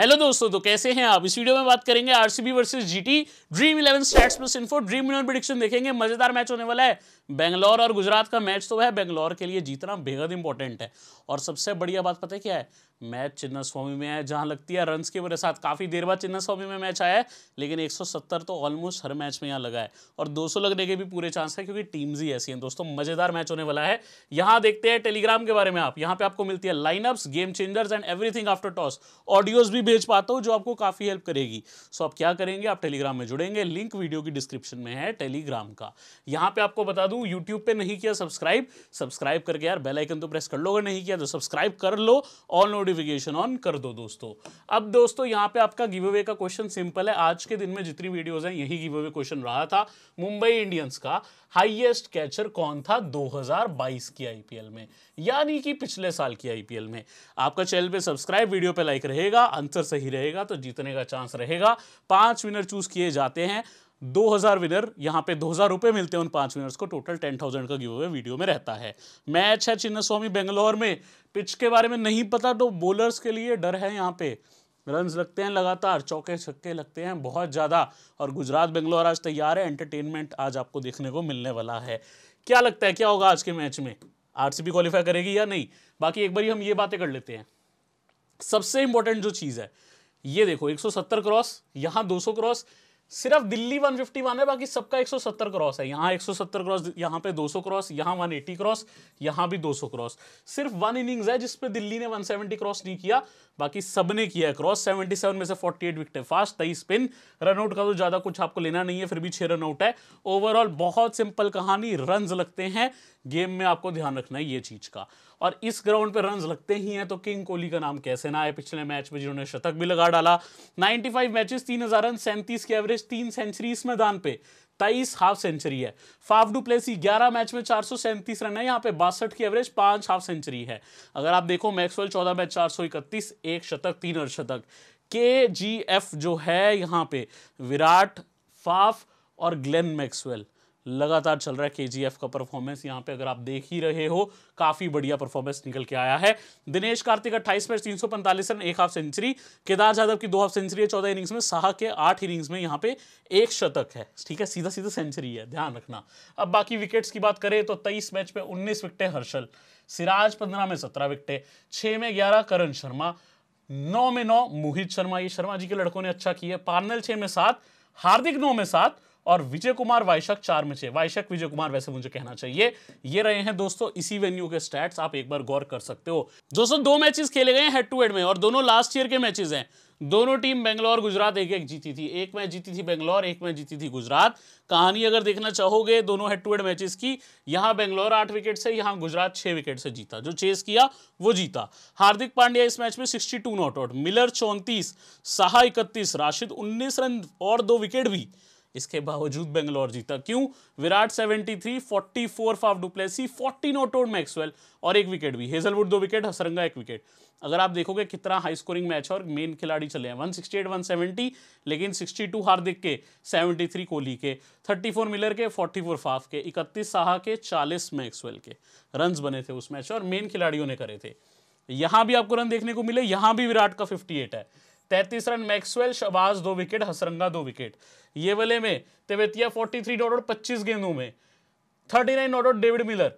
hello दोस्तों तो कैसे हैं आप इस वीडियो में बात करेंगे RCB versus GT dream eleven stats plus info dream eleven prediction देखेंगे मजेदार मैच होने वाला है बेंगलोर और गुजरात का मैच तो है बेंगलोर के लिए जीतना बेहद इंपॉर्टेंट है और सबसे बढ़िया बात पता है क्या है मैच चिन्ना स्वामी में है जहां लगती है रन्स के मेरे साथ काफ़ी देर बाद चिन्ना स्वामी में मैच आया है लेकिन 170 तो ऑलमोस्ट हर मैच में यहां लगा है और 200 लगने के भी पूरे चांस है क्योंकि टीम्स ही ऐसी हैं दोस्तों मज़ेदार मैच होने वाला है यहां देखते हैं टेलीग्राम के बारे में आप यहाँ पे आपको मिलती है lineups game changers and everything after toss audios भी भेज पाता हूँ जो आपको काफ़ी हेल्प करेगी सो आप क्या करेंगे आप टेलीग्राम में जुड़ेंगे लिंक वीडियो की डिस्क्रिप्शन में है टेलीग्राम का यहाँ पे आपको बता दूँ यूट्यूब पर नहीं किया सब्सक्राइब सब्सक्राइब करके यार बेलाइकन तो प्रेस कर लो अगर नहीं किया तो सब्सक्राइब कर लो ऑल नोट नोटिफिकेशन ऑन कर दो दोस्तों अब दोस्तों यहाँ पे आपका गिव अवे का क्वेश्चन सिंपल है आज के दिन में जितनी वीडियोस हैं यही गिव अवे क्वेश्चन रहा था मुंबई इंडियंस का हाईएस्ट कैचर कौन था 2022 की आईपीएल में यानी कि पिछले साल की आईपीएल में आपका चैनल पे सब्सक्राइब वीडियो पे लाइक रहेगा आंसर सही रहेगा तो जीतने का चांस रहेगा पांच विनर चूज किए जाते हैं दो हज़ार विनर यहाँ पे दो हज़ार रुपये मिलते हैं उन पांच विनर्स को टोटल टेन थाउजेंड का गिव अवे वीडियो में रहता है मैच है चिन्ना स्वामी बेंगलोर में पिच के बारे में नहीं पता तो बॉलर्स के लिए डर है यहाँ पे रन लगते हैं लगातार चौके छक्के लगते हैं बहुत ज़्यादा और गुजरात बेंगलोर आज तैयार है एंटरटेनमेंट आज आपको देखने को मिलने वाला है क्या लगता है क्या होगा आज के मैच में आर क्वालिफाई करेगी या नहीं बाकी एक बार हम ये बातें कर लेते हैं सबसे इंपॉर्टेंट जो चीज़ है ये देखो 170 क्रॉस यहाँ 200 क्रॉस सिर्फ दिल्ली 151 है बाकी सबका 170 क्रॉस है यहाँ 170 क्रॉस यहाँ पे 200 क्रॉस यहाँ 180 क्रॉस यहाँ भी 200 क्रॉस सिर्फ वन इनिंग्स है जिसपे दिल्ली ने 170 क्रॉस नहीं किया बाकी सब ने किया है क्रॉस 77 में से 48 विकेट फास्ट तेईस स्पिन रनआउट का तो ज़्यादा कुछ आपको लेना नहीं है फिर भी छः रनआउट है ओवरऑल बहुत सिंपल कहानी रन लगते हैं गेम में आपको ध्यान रखना है ये चीज़ का और इस ग्राउंड पे रन लगते ही हैं तो किंग कोहली का नाम कैसे ना आए पिछले मैच में जिन्होंने शतक भी लगा डाला 95 फाइव मैचेस तीन हजार रन सैंतीस की एवरेज तीन सेंचुरी इस मैदान पे तेईस हाफ सेंचुरी है फाफ डू प्लेसी ग्यारह मैच में चार रन है यहाँ पे बासठ की एवरेज पांच हाफ सेंचुरी है अगर आप देखो मैक्सवेल चौदह मैच चार एक शतक तीन और शतक के जी एफ जो है यहाँ पे विराट फाफ और ग्लेन मैक्सवेल लगातार चल रहा है के का परफॉर्मेंस यहां पे अगर आप देख ही रहे हो काफ़ी बढ़िया परफॉर्मेंस निकल के आया है दिनेश कार्तिक अट्ठाईस मैच तीन सौ पैंतालीस रन एक हाफ सेंचुरी केदार यादव की दो हाफ सेंचुरी है चौदह इनिंग्स में शाह के आठ इनिंग्स में यहाँ पे एक शतक है ठीक है सीधा सीधा सेंचुरी है ध्यान रखना अब बाकी विकेट्स की बात करें तो तेईस मैच में उन्नीस विकटे हर्षल सिराज पंद्रह में सत्रह विकटे छह में ग्यारह करण शर्मा नौ में नौ मोहित शर्मा ये शर्मा जी के लड़कों ने अच्छा किया पार्नल छह में सात हार्दिक नौ में सात और विजय कुमार वायशक चार में छः वायशक विजय कुमार वैसे मुझे कहना चाहिए ये रहे हैं दोस्तों इसी वेन्यू के स्टैट्स आप एक बार गौर कर सकते हो दोस्तों दो मैचेस खेले गए हेड टू हेड में और दोनों लास्ट ईयर के मैचेस हैं दोनों टीम बेंगलोर गुजरात एक एक जीती थी एक मैच जीती थी बेंगलोर एक मैच जीती थी गुजरात कहानी अगर देखना चाहोगे दोनों हेड टू हेड मैचेस की यहां बेंगलोर आठ विकेट से यहां गुजरात छह विकेट से जीता जो चेस किया वो जीता हार्दिक पांड्या इस मैच में 62 नॉट आउट मिलर चौंतीस साहा इकतीस राशिद उन्नीस रन और दो विकेट भी इसके बावजूद बेंगलोर जीता क्यों Virat 73, 44 Faf du Plessis 40 not out Maxwell और एक विकेट भी हेजलवुड दो विकेट हसरंगा एक विकेट अगर आप देखोगे कितना हाई स्कोरिंग मैच है और मेन खिलाड़ी चले हैं 168, 170 लेकिन 62 हार्दिक के 73 कोहली के 34 मिलर के 44 फाफ के 31 साहा के 40 मैक्सवेल के रन बने थे उस मैच और मेन खिलाड़ियों ने करे थे यहाँ भी आपको रन देखने को मिले यहां भी विराट का फिफ्टी है तैतीस रन मैक्सवेल शबाज दो विकेट हसरंगा दो विकेट ये वाले में Tewatia forty three not out पच्चीस गेंदों में thirty nine out David Miller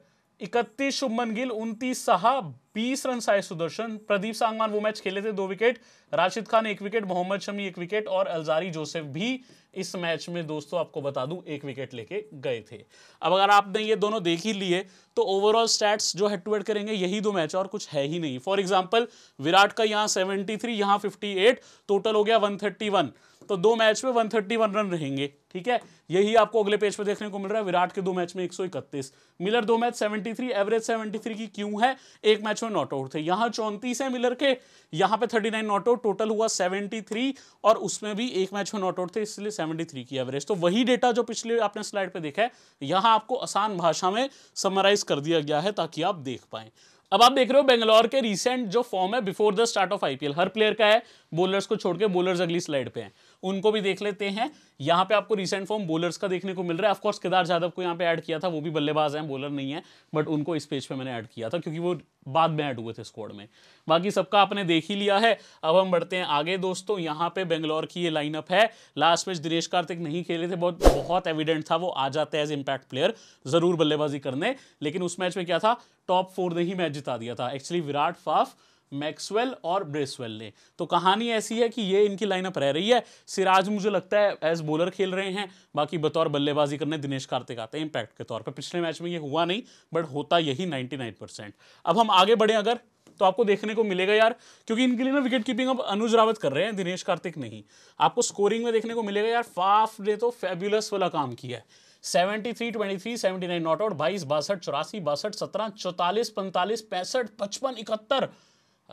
इकतीस शुभमन गिल उनतीस सहा बीस रन साय सुदर्शन प्रदीप सांगवान वो मैच खेले थे दो विकेट राशिद खान एक विकेट मोहम्मद शमी एक विकेट और अलजारी जोसेफ भी इस मैच में दोस्तों आपको बता दूं एक विकेट लेके गए थे अब अगर आपने ये दोनों देख ही लिए तो ओवरऑल स्टैट्स जो हेड टू हेड करेंगे यही दो मैच और कुछ है ही नहीं फॉर एग्जाम्पल विराट का यहाँ सेवेंटी थ्री यहाँ फिफ्टी एट टोटल हो गया वन थर्टी वन तो दो मैच में 131 रन रहेंगे ठीक है यही आपको अगले पेज पे देखने को मिल रहा है विराट के दो मैच में 131 मिलर दो मैच 73 एवरेज 73 की क्यों है एक मैच में नॉट आउट थे यहां चौंतीस है मिलर के यहाँ पे 39 नॉट आउट टोटल हुआ 73 और उसमें भी एक मैच में नॉट आउट थे इसलिए 73 की एवरेज तो वही डेटा जो पिछले आपने स्लाइड पर देखा है यहां आपको आसान भाषा में समराइज कर दिया गया है ताकि आप देख पाए अब आप देख रहे हो बेंगलोर के रिसेंट जो फॉर्म है before the start of IPL हर प्लेयर का है बोलर्स को छोड़ के बोलर्स अगली स्लाइड पे हैं उनको भी देख लेते हैं यहाँ पे आपको रिसेंट फॉर्म बोलर्स का देखने को मिल रहा है ऑफकोर्स केदार यादव को यहाँ पे ऐड किया था वो भी बल्लेबाज हैं बॉलर नहीं है बट उनको इस पेज पे मैंने ऐड किया था क्योंकि वो बाद में ऐड हुए थे स्क्वाड में बाकी सबका आपने देख ही लिया है अब हम बढ़ते हैं आगे दोस्तों यहाँ पे बेंगलोर की ये लाइनअप है लास्ट मैच दिनेश कार्तिक नहीं खेले थे बहुत बहुत एविडेंट था वो आ जाते हैं एज इम्पैक्ट प्लेयर जरूर बल्लेबाजी करने लेकिन उस मैच में क्या था टॉप फोर ने ही मैच जिता दिया था एक्चुअली विराट फाफ मैक्सवेल और ब्रेसवेल ने तो कहानी ऐसी है कि ये इनकी लाइनअप रह रही है सिराज मुझे लगता है एज बॉलर खेल रहे हैं बाकी बतौर बल्लेबाजी करने दिनेश कार्तिक आते हैं इंपैक्ट के तौर पर पिछले मैच में ये हुआ नहीं बट होता यही नाइन्टी अब हम आगे बढ़े अगर तो आपको देखने को मिलेगा यार क्योंकि इनके लिए ना विकेट कीपिंग अब अनुज रावत कर रहे हैं दिनेश कार्तिक नहीं आपको स्कोरिंग में देखने को मिलेगा यार फाफ ने तो फेबुलस वाला काम किया है seventy three twenty three seventy nine not out बाईस बासठ चौरासी बासठ सत्रह चौतालीस पैंतालीस पैंसठ पचपन इकहत्तर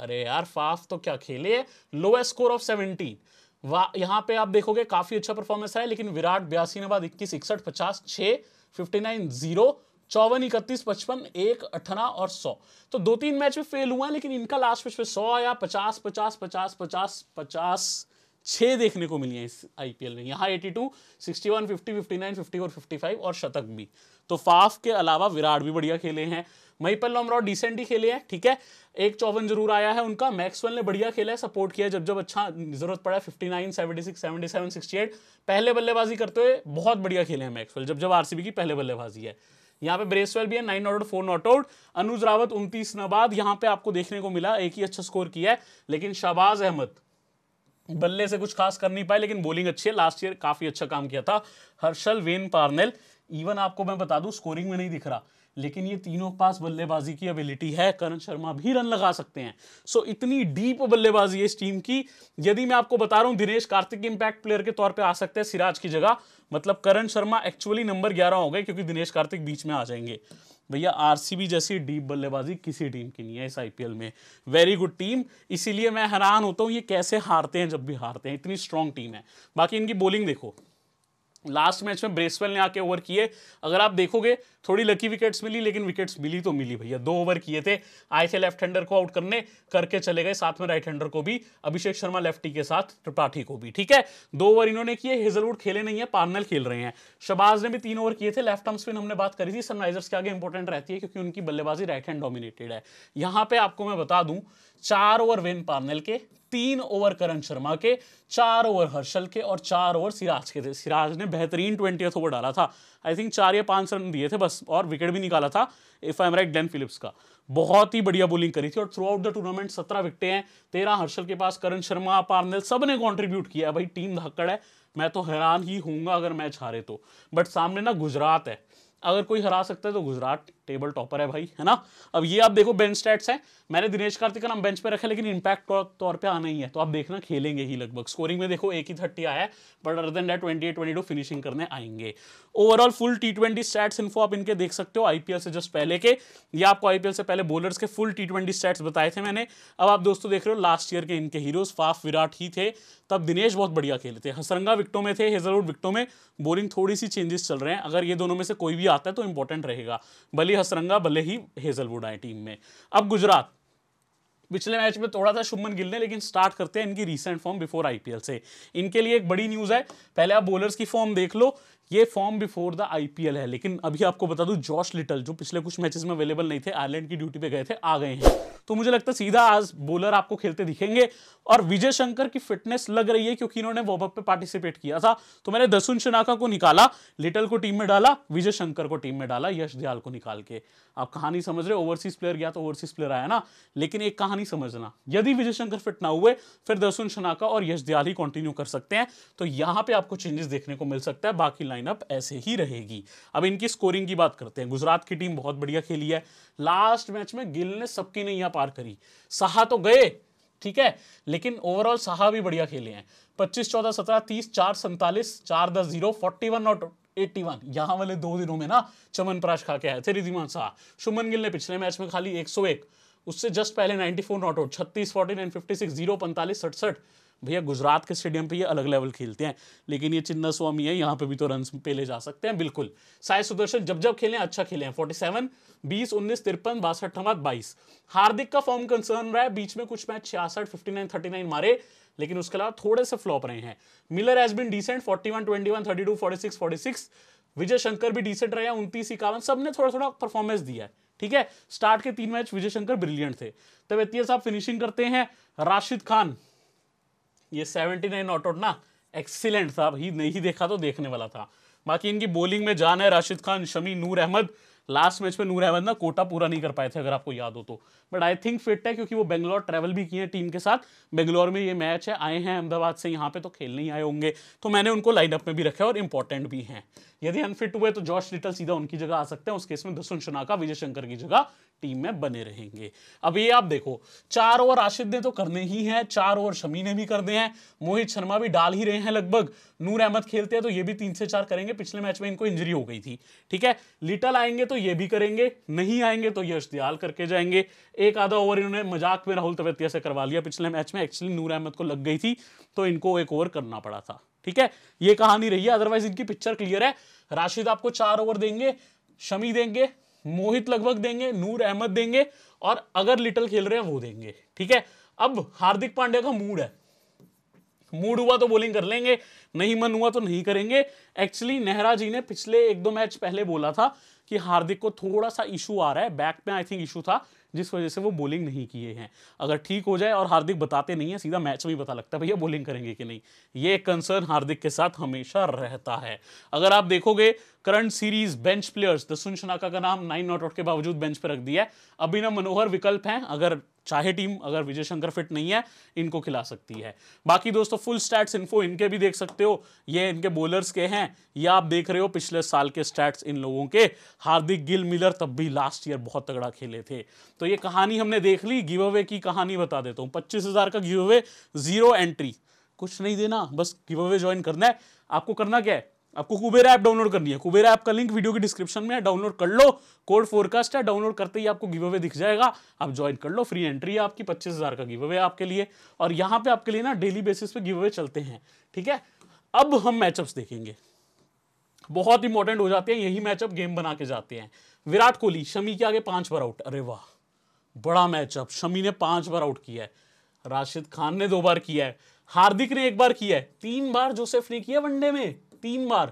अरे यार फाफ तो क्या खेले लोएस्ट स्कोर ऑफ सेवनटीन यहाँ पे आप देखोगे काफी अच्छा परफॉर्मेंस है लेकिन विराट बयासी ने बाद इक्कीस इकसठ पचास छः फिफ्टी नाइन जीरो चौवन इकतीस पचपन एक अठारह और सौ तो दो तीन मैच में फेल हुआ है लेकिन इनका लास्ट मैच में सौ आया पचास पचास पचास पचास पचास छः देखने को मिली है इस आईपीएल में यहाँ 82, 61, 50, 59, 54, 55 और शतक भी तो फाफ के अलावा विराट भी बढ़िया खेले हैं मईपल लॉमरॉ डिसेंट ही खेले हैं ठीक है एक चौवन जरूर आया है उनका मैक्सवेल ने बढ़िया खेला है सपोर्ट किया जब जब अच्छा जरूरत पड़ा fifty nine seventy six seventy seven sixty eight पहले बल्लेबाजी करते हुए बहुत बढ़िया खेले हैं मैक्सवेल जब जब आरसीबी की पहले बल्लेबाजी है यहाँ पे ब्रेसवेल भी है nine not out four not out Anuj Rawat उनतीस नबाद यहाँ पे आपको देखने को मिला एक ही अच्छा स्कोर किया है लेकिन शहबाज अहमद बल्ले से कुछ खास कर नहीं पाए लेकिन बॉलिंग अच्छी है लास्ट ईयर काफी अच्छा काम किया था हर्षल वेन पार्नेल इवन आपको मैं बता दूं स्कोरिंग में नहीं दिख रहा लेकिन ये तीनों के पास बल्लेबाजी की एबिलिटी है करण शर्मा भी रन लगा सकते हैं सो so, इतनी डीप बल्लेबाजी है इस टीम की यदि मैं आपको बता रहा हूं दिनेश कार्तिक इम्पैक्ट प्लेयर के तौर पर आ सकते हैं सिराज की जगह मतलब करण शर्मा एक्चुअली नंबर ग्यारह हो गए क्योंकि दिनेश कार्तिक बीच में आ जाएंगे भैया आरसीबी जैसी डीप बल्लेबाजी किसी टीम की नहीं है इस आईपीएल में वेरी गुड टीम इसीलिए मैं हैरान होता हूँ ये कैसे हारते हैं जब भी हारते हैं इतनी स्ट्रांग टीम है बाकी इनकी बॉलिंग देखो लास्ट मैच में ब्रेसवेल ने आके ओवर किए अगर आप देखोगे थोड़ी लकी विकेट्स मिली लेकिन विकेट्स मिली तो मिली भैया दो ओवर किए थे आए थे लेफ्ट हैंडर को आउट करने करके चले गए साथ में राइट हैंडर को भी अभिषेक शर्मा लेफ्टी के साथ त्रिपाठी को भी ठीक है दो ओवर इन्होंने किए हेजलवुड खेले नहीं है पार्नल खेल रहे हैं शबाज ने भी तीन ओवर किए थे लेफ्ट हम स्पिन हमने बात करी थी सनराइजर्स के आगे इंपॉर्टेंट रहती है क्योंकि उनकी बल्लेबाजी राइट हैंड डोमिनेटेड है यहाँ पर आपको मैं बता दूं चार ओवर वेन पार्नेल के तीन ओवर करण शर्मा के चार ओवर हर्षल के और चार ओवर सिराज के थे सिराज ने बेहतरीन ट्वेंटी ओवर डाला था आई थिंक चार या पांच रन दिए थे बस और विकेट भी निकाला था if I am right Glenn Phillips का बहुत ही बढ़िया बॉलिंग करी थी और थ्रू आउट द टूर्नामेंट सत्रह विकटे हैं तेरह हर्षल के पास करण शर्मा पार्नेल सब ने कॉन्ट्रीब्यूट किया भाई टीम धक्कड़ है मैं तो हैरान ही हूँगा अगर मैच हारे तो बट सामने ना गुजरात है अगर कोई हरा सकता है तो गुजरात टेबल टॉपर है भाई है ना अब ये आप देखो बेंच स्टैट्स हैं मैंने दिनेश कार्तिक का नाम बेंच पे रखा लेकिन इंपैक्ट तो तौर पे आना ही है तो आप देखना खेलेंगे ही लगभग स्कोरिंग में देखो एक ही थर्टी आया है but other then date twenty eight twenty finishing करने आएंगे overall full T twenty stats info आप इनके देख सकते हो आईपीएल से जस्ट पहले के या आपको आईपीएल से पहले बॉलर्स के फुल टी ट्वेंटी स्टैट्स बताए थे मैंने अब आप दोस्तों देख रहे हो लास्ट ईयर के इनके हीरोज फाफ विराट ही थे तब दिनेश बहुत बढ़िया खेले थे हसरंगा विकटों में थे हेजलवुड विकटों में बॉलिंग थोड़ी सी चेंजेस चल रहे हैं अगर ये दोनों में से कोई भी आता है तो इंपॉर्टेंट रहेगा भले हसरंगा भले ही हेजलवुड आए टीम में अब गुजरात पिछले मैच में थोड़ा था शुभमन गिल ने लेकिन स्टार्ट करते हैं इनकी रीसेंट फॉर्म बिफोर आईपीएल से इनके लिए एक बड़ी न्यूज़ है पहले आप बॉलर्स की फॉर्म देख लो ये फॉर्म बिफोर द आईपीएल है लेकिन अभी आपको बता दूं जॉश लिटल जो पिछले कुछ मैचेस में अवेलेबल नहीं थे आयरलैंड की ड्यूटी पे गए थे आ गए हैं तो मुझे लगता है सीधा आज बॉलर आपको खेलते दिखेंगे और विजय शंकर की फिटनेस लग रही है क्योंकि इन्होंने वॉबअप पे पार्टिसिपेट किया था तो मैंने दसुन शनाका को निकाला लिटल को टीम में डाला विजय शंकर को टीम में डाला यश दयाल को निकाल के आप कहानी समझ रहे ओवरसीज प्लेयर गया तो ओवरसीज प्लेयर आया ना लेकिन एक कहानी समझना यदि विजय शंकर फिट ना हुए फिर दसुन शनाका और यश दयाल ही कंटिन्यू कर सकते हैं तो यहां पर आपको चेंजेस देखने को मिल सकता है बाकी लाइन लाइनअप ऐसे ही रहेगी अब इनकी स्कोरिंग की बात करते हैं गुजरात की टीम बहुत बढ़िया खेली है लास्ट मैच में गिल ने सबकी नैया पार करी सहा तो गए ठीक है लेकिन ओवरऑल सहा भी बढ़िया खेले हैं पच्चीस चौदह सत्रह तीस चार सैंतालीस चार दस zero forty one not eighty one यहाँ वाले दो दिनों में ना चमन प्राश खा के आए थे रिधिमान शाह शुमन गिल ने पिछले मैच में खाली एक सौ एक उससे जस्ट पहले फोर नॉट आउट छत्तीस forty nine fifty six zero पैंतालीस सड़सठ भैया गुजरात के स्टेडियम पे ये अलग लेवल खेलते हैं लेकिन ये चिन्ना स्वामी है यहाँ पे भी तो रन पे ले जा सकते हैं बिल्कुल साय सुदर्शन जब जब खेले अच्छा खेले हैं फोर्टी सेवन बीस उन्नीस तिरपन बासठ बाईस हार्दिक का फॉर्म कंसर्न रहा है बीच में कुछ मैच छियासठ फिफ्टी नाइन थर्टी नाइन मारे लेकिन उसके अलावा थोड़े से फ्लॉप रहे हैं Miller has been decent forty one twenty one thirty two forty six forty six Vijay Shankar भी डिसेंट रहे हैं उनतीस इक्यावन ने थोड़ा थोड़ा परफॉर्मेंस दिया है ठीक है स्टार्ट के तीन मैच विजय शंकर ब्रिलियंट थे तब एतिया साहब फिनिशिंग करते हैं राशिद खान ये सेवेंटी नाइन नॉट आउट ना एक्सीलेंट था भाई नहीं देखा तो देखने वाला था बाकी इनकी बॉलिंग में जान है राशिद खान शमी नूर अहमद लास्ट मैच में नूर अहमद ना कोटा पूरा नहीं कर पाए थे अगर आपको याद हो तो बट आई थिंक फिट है क्योंकि वो बेंगलोर ट्रैवल भी किए हैं टीम के साथ बेंगलोर में ये मैच है आए हैं अहमदाबाद से यहाँ पे तो खेलने ही आए होंगे तो मैंने उनको लाइनअप में भी रखा है और इंपॉर्टेंट भी हैं यदि अनफिट हुए तो जॉर्ज लिटल सीधा उनकी जगह आ सकते हैं उस केस में दसुन शनाका विजय शंकर की जगह टीम में बने रहेंगे अब ये आप देखो चार ओवर राशिद ने तो करने ही हैं चार ओवर शमी ने भी करने हैं मोहित शर्मा भी डाल ही रहे हैं लगभग नूर अहमद खेलते हैं तो ये भी तीन से चार करेंगे पिछले मैच में इनको इंजरी हो गई थी ठीक है लिटल आएंगे तो ये भी करेंगे नहीं आएंगे तो यश दयाल करके जाएंगे एक आधा ओवर इन्होंने मजाक में राहुल तवेतिया से करवा लिया पिछले मैच में एक्चुअली नूर अहमद को लग गई थी तो इनको एक ओवर करना पड़ा था ठीक है ये कहानी रही है अदरवाइज इनकी पिक्चर क्लियर है राशिद आपको चार ओवर देंगे शमी देंगे मोहित लगभग देंगे नूर अहमद देंगे और अगर लिटल खेल रहे हैं वो देंगे ठीक है अब हार्दिक पांड्या का मूड है मूड हुआ तो बोलिंग कर लेंगे नहीं मन हुआ तो नहीं करेंगे एक्चुअली नेहरा जी ने पिछले एक दो मैच पहले बोला था कि हार्दिक को थोड़ा सा इशू आ रहा है बैक में आई थिंक इशू था जिस वजह से वो बॉलिंग नहीं किए हैं अगर ठीक हो जाए और हार्दिक बताते नहीं है सीधा मैच में ही पता लगता है भैया बॉलिंग करेंगे कि नहीं ये कंसर्न हार्दिक के साथ हमेशा रहता है अगर आप देखोगे current series bench players Dasun Shanaka का नाम नाइन नॉट आउट के बावजूद बेंच पर रख दिया है अभी ना मनोहर विकल्प हैं अगर चाहे टीम अगर विजय शंकर फिट नहीं है इनको खिला सकती है बाकी दोस्तों फुल स्टैट्स इन्फो इनके भी देख सकते हो ये इनके बॉलर्स के हैं या आप देख रहे हो पिछले साल के स्टैट्स इन लोगों के हार्दिक गिल मिलर तब भी लास्ट ईयर बहुत तगड़ा खेले थे तो ये कहानी हमने देख ली गिव अवे की कहानी बता देता हूँ पच्चीस हज़ार का गिव अवे जीरो एंट्री कुछ नहीं देना बस गिव अवे ज्वाइन करना है आपको करना क्या है आपको कुबेरा ऐप डाउनलोड करनी है कुबेरा ऐप का लिंक वीडियो की डिस्क्रिप्शन में है डाउनलोड कर लो कोड फोरकास्ट है डाउनलोड करते ही आपको गिव अवे दिख जाएगा आप ज्वाइन कर लो फ्री एंट्री है आपकी पच्चीस हज़ार का गिव अवे आपके लिए और यहाँ पे आपके लिए ना डेली बेसिस पे गिव अवे चलते हैं ठीक है अब हम मैचअप्स देखेंगे बहुत इंपॉर्टेंट हो जाते हैं यही मैचअप गेम बना के जाते हैं विराट कोहली शमी के आगे पांच बार आउट अरे वाह बड़ा मैचअप शमी ने पांच बार आउट किया है राशिद खान ने दो बार किया है हार्दिक ने एक बार किया है तीन बार जोसेफ ने किया वनडे में तीन बार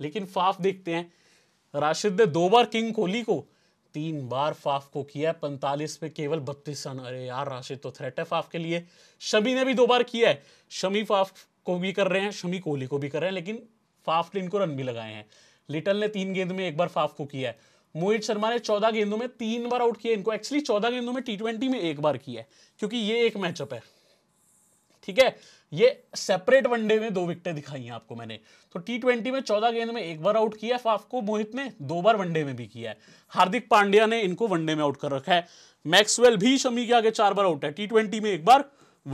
लेकिन फाफ देखते हैं राशिद ने दो बार किंग कोहली को तीन बार फाफ को किया है पैंतालीस में केवल बत्तीस रन अरे यार राशिद तो थ्रेट है फाफ के लिए शमी ने भी दो बार किया है शमी फाफ को भी कर रहे हैं शमी कोहली को भी कर रहे हैं लेकिन फाफ ने इनको रन भी लगाए हैं लिटल ने तीन गेंद में एक बार फाफ को किया है मोहित शर्मा ने चौदह गेंदों में तीन बार आउट किया इनको एक्चुअली चौदह गेंदों में टी में एक बार किया है क्योंकि ये एक मैचअप है ठीक है ये सेपरेट वनडे में दो विकेटें दिखाई हैं आपको मैंने तो टी ट्वेंटी में चौदह गेंद में एक बार आउट किया आपको मोहित ने दो बार वनडे में भी किया है हार्दिक पांड्या ने इनको वनडे में आउट कर रखा है मैक्सवेल भी शमी के आगे चार बार आउट है टी ट्वेंटी में एक बार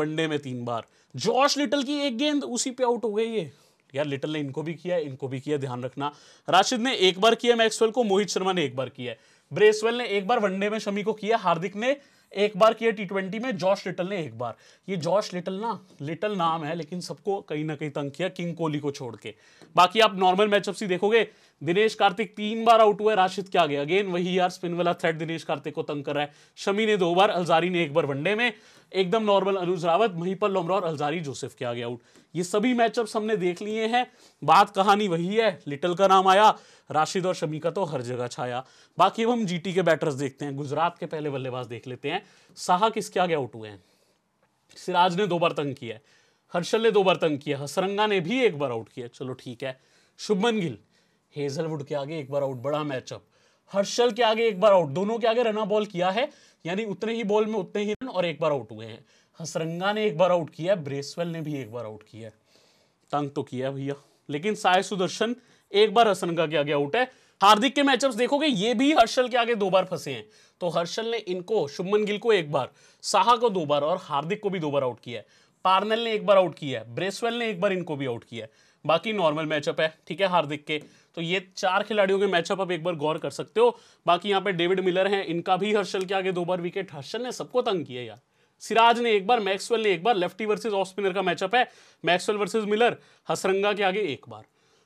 वनडे में तीन बार जॉश लिटल की एक गेंद उसी पे आउट हो गई है यार लिटल ने इनको भी किया इनको भी किया ध्यान रखना राशिद ने एक बार किया मैक्सवेल को मोहित शर्मा ने एक बार किया ब्रेसवेल ने एक बार वनडे में शमी को किया हार्दिक ने एक बार किया टी ट्वेंटी में जॉश लिटल ने एक बार ये जॉश लिटल ना लिटल नाम है लेकिन सबको कहीं ना कहीं तंग किया किंग कोहली को छोड़ के बाकी आप नॉर्मल मैचअप्स ही देखोगे दिनेश कार्तिक तीन बार आउट हुए राशिद क्या गया अगेन वही यार स्पिन वाला थ्रेड दिनेश कार्तिक को तंग कर रहा है शमी ने दो बार अलजारी ने एक बार वनडे में एकदम नॉर्मल अनुज रावत महीपल लोमरा और अलजारी जोसेफ के गया आउट ये सभी मैचअप्स हमने देख लिए हैं बात कहानी वही है लिटल का नाम आया राशिद और शमी का तो हर जगह छाया बाकी अब हम जीटी के बैटर्स देखते हैं गुजरात के पहले बल्लेबाज देख लेते हैं साहा किसके आगे आउट हुए हैं सिराज ने दो बार तंग किया है हर्षल ने दो बार तंग किया हसरंगा ने भी एक बार आउट किया चलो ठीक है शुभमन गिल हेजलवुड के आगे एक बार आउट बड़ा मैचअप हर्षल के आगे एक बार आउट दोनों के आगे रना बॉल किया है यानी उतने ही बॉल में उतने ही रन और एक बार आउट हुए हैं हसरंगा ने एक बार आउट किया है ब्रेसवेल ने भी एक बार आउट किया है तंग तो किया है भैया लेकिन साय सुदर्शन एक बार हसरंगा के आगे आउट है हार्दिक के मैचअप्स देखोगे ये भी हर्षल के आगे दो बार फंसे हैं तो हर्षल ने इनको शुभमन गिल को एक बार साहा को दो बार और हार्दिक को भी दो बार आउट किया है पार्नल ने एक बार आउट किया है ब्रेसवेल ने एक बार इनको भी आउट किया है बाकी नॉर्मल मैचअप है ठीक है हार्दिक के तो ये चार खिलाड़ियों के मैचअप आप एक बार गौर कर सकते हो बाकी यहाँ पे डेविड मिलर हैं इनका भी हर्षल के आगे दो बार विकेट हर्षल ने सबको तंग किया यार सिराज ने एक बार मैक्सवेल ने एक बार लेफ्टी वर्सेज ऑफ स्पिनर का मैचअप है मैक्सवेल वर्सेज मिलर हसरंगा के आगे एक बार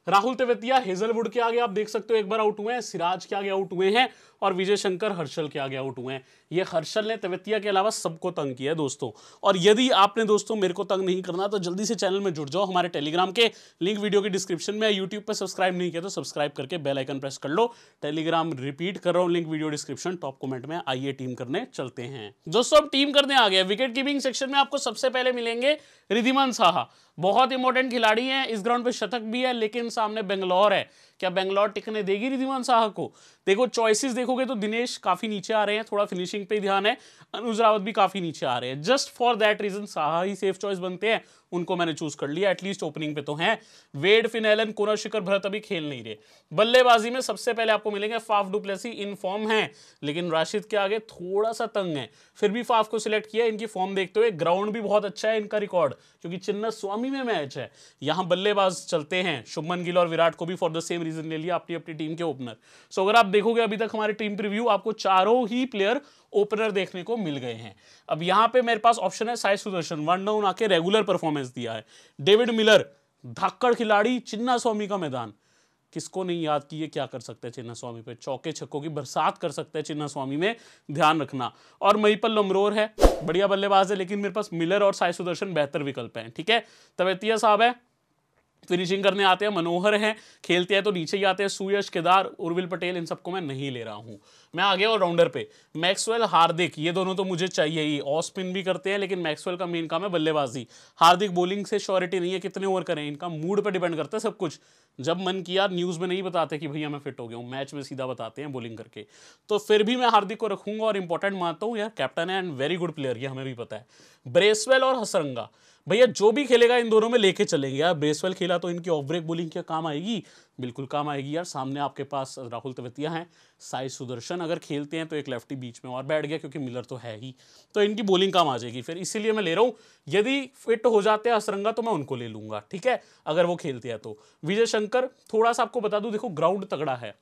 राहुल तेवतिया हेजलवुड के आगे आप देख सकते हो एक बार आउट हुए हैं सिराज के आगे आउट हुए हैं और विजय शंकर हर्षल के आगे आउट हुए हैं ये हर्षल ने तवितिया के अलावा सबको तंग किया है दोस्तों और यदि आपने दोस्तों मेरे को तंग नहीं करना तो जल्दी से चैनल में जुड़ जाओ हमारे टेलीग्राम के लिंक वीडियो के डिस्क्रिप्शन में यूट्यूब पर सब्सक्राइब नहीं किया तो सब्सक्राइब करके बेलाइकन प्रेस कर लो टेलीग्राम रिपीट कर रहा हूँ link video description top comment में आइए टीम करने चलते हैं दोस्तों अब टीम करने आ गए विकेट कीपिंग सेक्शन में आपको सबसे पहले मिलेंगे रिधिमन साहा बहुत इंपॉर्टेंट खिलाड़ी हैं इस ग्राउंड पे शतक भी है लेकिन सामने बेंगलोर है क्या बेंगलोर टिकने देगी रिधिमान साह को देखो चॉइसेस देखोगे तो दिनेश काफ़ी नीचे आ रहे हैं थोड़ा फिनिशिंग पे ध्यान है अनुज रावत भी काफ़ी नीचे आ रहे हैं just for that reason Saha ही सेफ चॉइस बनते हैं उनको मैंने चूज कर लिया एटलीस्ट ओपनिंग पे तो हैं वेड फिनैलन कोना शिखर भरत अभी खेल नहीं रहे बल्लेबाजी में सबसे पहले आपको मिलेंगे फाफ डुप्लेसी इन फॉर्म है लेकिन राशिद के आगे थोड़ा सा तंग है फिर भी फाफ को सिलेक्ट किया इनकी फॉर्म देखते हुए ग्राउंड भी बहुत अच्छा है इनका रिकॉर्ड क्योंकि चिन्ना स्वामी में मैच है यहां बल्लेबाज चलते हैं शुभमन गिल और विराट को भी फॉर द सेम रीजन ले लिया अपनी अपनी टीम के ओपनर सो अगर आप देखोगे अभी तक हमारे टीम प्रिव्यू आपको चारों ही प्लेयर ओपनर देखने को मिल गए हैं अब यहाँ पे मेरे पास ऑप्शन है साई सुदर्शन वन डाउन आके रेगुलर परफॉर्मेंस दिया है डेविड मिलर धाक्कड़ खिलाड़ी चिन्ना स्वामी का मैदान किसको नहीं याद कि ये क्या कर सकते हैं चिन्ना स्वामी पे चौके छक्कों की बरसात कर सकते हैं चिन्ना स्वामी में ध्यान रखना और मईपल लमरोर है बढ़िया बल्लेबाज है लेकिन मेरे पास मिलर और साई सुदर्शन बेहतर विकल्प हैं ठीक है तवेतिया साहब है फिनिशिंग करने आते हैं मनोहर हैं खेलते हैं तो नीचे ही आते हैं सुयश केदार उर्विल पटेल इन सबको मैं नहीं ले रहा हूँ मैं आगे और राउंडर पे मैक्सवेल हार्दिक ये दोनों तो मुझे चाहिए ही ऑफ स्पिन भी करते हैं लेकिन मैक्सवेल का मेन काम है बल्लेबाजी हार्दिक बोलिंग से श्योरिटी नहीं है कितने ओवर करें इनका मूड पर डिपेंड करता है सब कुछ जब मन किया न्यूज़ में नहीं बताते कि भैया मैं फिट हो गया हूँ मैच में सीधा बताते हैं बॉलिंग करके तो फिर भी मैं हार्दिक को रखूंगा और इंपॉर्टेंट मानता हूँ यार कैप्टन है एंड वेरी गुड प्लेयर ये हमें भी पता है ब्रेसवेल और हसरंगा भैया जो भी खेलेगा इन दोनों में लेके चलेंगे यार ब्रेसवेल खेला तो इनकी ऑफ ब्रेक बोलिंग क्या काम आएगी बिल्कुल काम आएगी यार सामने आपके पास राहुल तवतिया हैं साई सुदर्शन अगर खेलते हैं तो एक लेफ्टी बीच में और बैठ गया क्योंकि मिलर तो है ही तो इनकी बॉलिंग काम आ जाएगी फिर इसीलिए मैं ले रहा हूँ यदि फिट हो जाते हैं असरंगा तो मैं उनको ले लूँगा ठीक है अगर वो खेलते हैं तो विजय शंकर थोड़ा सा आपको बता दूँ देखो ग्राउंड तगड़ा है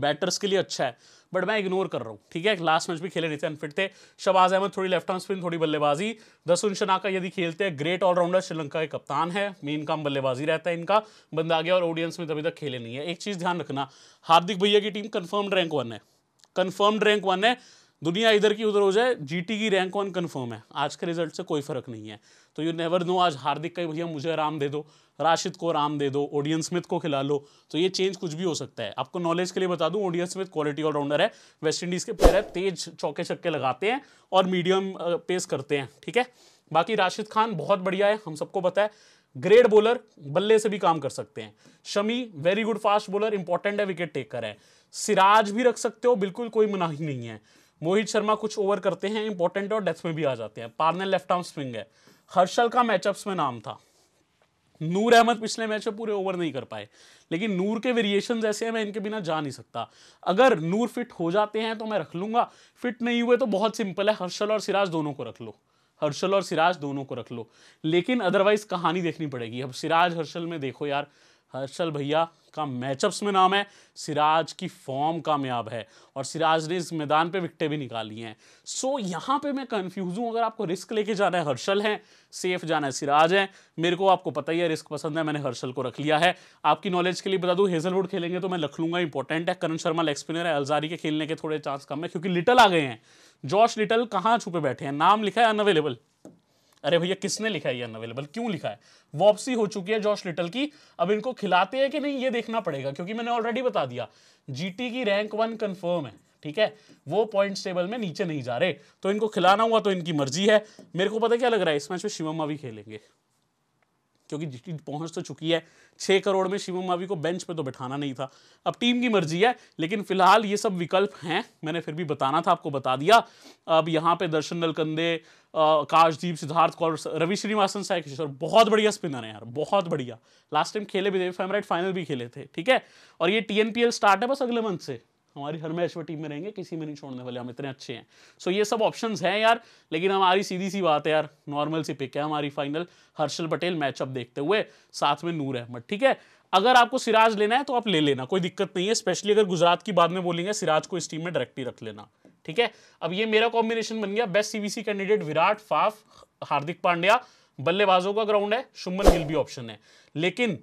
बैटर्स के लिए अच्छा है बट मैं इग्नोर कर रहा हूँ ठीक है लास्ट मैच भी खेले नहीं थे अनफिट थे शबाज अहमद थोड़ी लेफ्ट आर्म स्पिन थोड़ी बल्लेबाजी दसुन शनाका यदि खेलते हैं ग्रेट ऑलराउंडर श्रीलंका के कप्तान है मेन काम बल्लेबाजी रहता है इनका बंदा आ गया और ऑडियंस में तभी तक खेले नहीं है एक चीज़ ध्यान रखना हार्दिक भैया की टीम कन्फर्म्ड रैंक वन है कन्फर्म्ड रैंक वन है दुनिया इधर की उधर हो जाए जीटी की रैंक वन कन्फर्म है आज के रिजल्ट से कोई फर्क नहीं है तो यू नेवर नो आज हार्दिक का भैया मुझे आराम दे दो राशिद को आराम दे दो ओडियन स्मिथ को खिला लो तो ये चेंज कुछ भी हो सकता है आपको नॉलेज के लिए बता दूं ओडियन स्मिथ क्वालिटी ऑलराउंडर है वेस्ट इंडीज़ के प्लेयर है तेज चौके छक्के लगाते हैं और मीडियम पेस करते हैं ठीक है बाकी राशिद खान बहुत बढ़िया है हम सबको पता है ग्रेट बॉलर बल्ले से भी काम कर सकते हैं Shami very good fast bowler important है विकेट टेकर है सिराज भी रख सकते हो बिल्कुल कोई मनाही नहीं है मोहित शर्मा कुछ ओवर करते हैं इंपॉर्टेंट और डेथ में भी आ जाते हैं पार्नल लेफ्ट आर्म स्विंग है हर्षल का मैचअप्स में नाम था नूर अहमद पिछले मैच में पूरे ओवर नहीं कर पाए लेकिन नूर के वेरिएशन ऐसे हैं मैं इनके बिना जा नहीं सकता अगर नूर फिट हो जाते हैं तो मैं रख लूंगा फिट नहीं हुए तो बहुत सिंपल है हर्षल और सिराज दोनों को रख लो हर्षल और सिराज दोनों को रख लो लेकिन अदरवाइज कहानी देखनी पड़ेगी अब सिराज हर्षल में देखो यार हर्षल भैया का मैचअप्स में नाम है सिराज की फॉर्म कामयाब है और सिराज ने इस मैदान पे विकटें भी निकाली हैं सो so, यहाँ पे मैं कंफ्यूज हूँ अगर आपको रिस्क लेके जाना है हर्षल है सेफ जाना है सिराज है मेरे को आपको पता ही है रिस्क पसंद है मैंने हर्षल को रख लिया है आपकी नॉलेज के लिए बता दूँ हेजलवुड खेलेंगे तो मैं रख लूँगा इंपॉर्टेंट है करण शर्मा लेग स्पिनर है अलजारी के खेलने के थोड़े चांस कम है क्योंकि लिटल आ गए हैं जॉश लिटल कहाँ छुपे बैठे हैं नाम लिखा है अनअवेलेबल अरे भैया किसने लिखा है ये अनअवेलेबल क्यों लिखा है वापसी हो चुकी है जॉर्श लिटल की अब इनको खिलाते हैं कि नहीं ये देखना पड़ेगा क्योंकि मैंने ऑलरेडी बता दिया जीटी की रैंक वन कंफर्म है ठीक है वो पॉइंट टेबल में नीचे नहीं जा रहे तो इनको खिलाना हुआ तो इनकी मर्जी है मेरे को पता क्या लग रहा है इस मैच में शिवम्मा भी खेलेंगे क्योंकि जीटी पहुंच तो चुकी है छः करोड़ में शिवम मावी को बेंच पे तो बैठाना नहीं था अब टीम की मर्जी है लेकिन फिलहाल ये सब विकल्प हैं मैंने फिर भी बताना था आपको बता दिया अब यहाँ पे दर्शन नलकंदे काशदीप सिद्धार्थ कौर रवि श्रीनिवासन साय किशोर बहुत बढ़िया स्पिनर है यार बहुत बढ़िया लास्ट टाइम खेले भी थे फेमराइट फाइनल भी खेले थे ठीक है और ये टी स्टार्ट है बस अगले मंथ से हमारी हर मैच में टीम में रहेंगे किसी में नहीं छोड़ने वाले हम इतने अच्छे हैं सो so, ये सब ऑप्शन हैं यार लेकिन हमारी सीधी सी बात है यार नॉर्मल सी पिक है हमारी फाइनल हर्षल पटेल मैचअप देखते हुए साथ में नूर अहमद ठीक है अगर आपको सिराज लेना है तो आप ले लेना कोई दिक्कत नहीं है स्पेशली अगर गुजरात की बाद में बोलेंगे सिराज को इस टीम में डायरेक्टली रख लेना ठीक है अब ये मेरा कॉम्बिनेशन बन गया best CBC candidate Virat Faf Hardik Pandya बल्लेबाजों का ग्राउंड है शुमन गिल भी ऑप्शन है लेकिन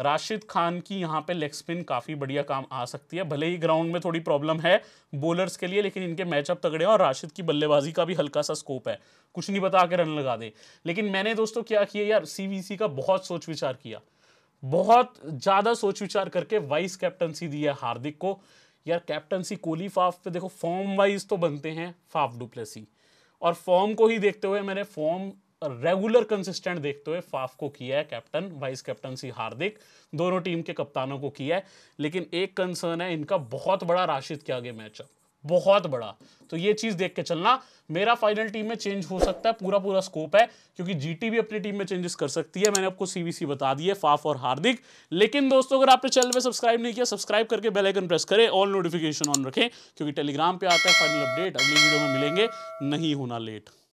राशिद खान की यहाँ पे लेग स्पिन काफ़ी बढ़िया काम आ सकती है भले ही ग्राउंड में थोड़ी प्रॉब्लम है बॉलर्स के लिए लेकिन इनके मैचअप तगड़े हैं और राशिद की बल्लेबाजी का भी हल्का सा स्कोप है कुछ नहीं बता के रन लगा दे लेकिन मैंने दोस्तों क्या किया यार सी का बहुत सोच विचार किया बहुत ज़्यादा सोच विचार करके वाइस कैप्टनसी दी है हार्दिक को यार कैप्टनसी कोहली फाफ पे देखो फॉर्म वाइज तो बनते हैं फाफ डुप्लेसी और फॉर्म को ही देखते हुए मैंने फॉर्म रेगुलर कंसिस्टेंट देखते हुए फाफ को किया है कैप्टन वाइस कैप्टनसी हार्दिक दोनों टीम के कप्तानों को किया है लेकिन एक कंसर्न है इनका बहुत बड़ा राशिद के आगे मैचअप बहुत बड़ा तो ये चीज देख के चलना मेरा फाइनल टीम में चेंज हो सकता है पूरा पूरा स्कोप है क्योंकि जीटी भी अपनी टीम में चेंजेस कर सकती है मैंने आपको सीवीसी बता दी है फाफ और हार्दिक लेकिन दोस्तों अगर आपने चैनल पे सब्सक्राइब नहीं किया सब्सक्राइब करके बेल आइकन प्रेस करें ऑल नोटिफिकेशन ऑन रखें क्योंकि टेलीग्राम पर आता है फाइनल अपडेट अगली वीडियो में मिलेंगे नहीं होना लेट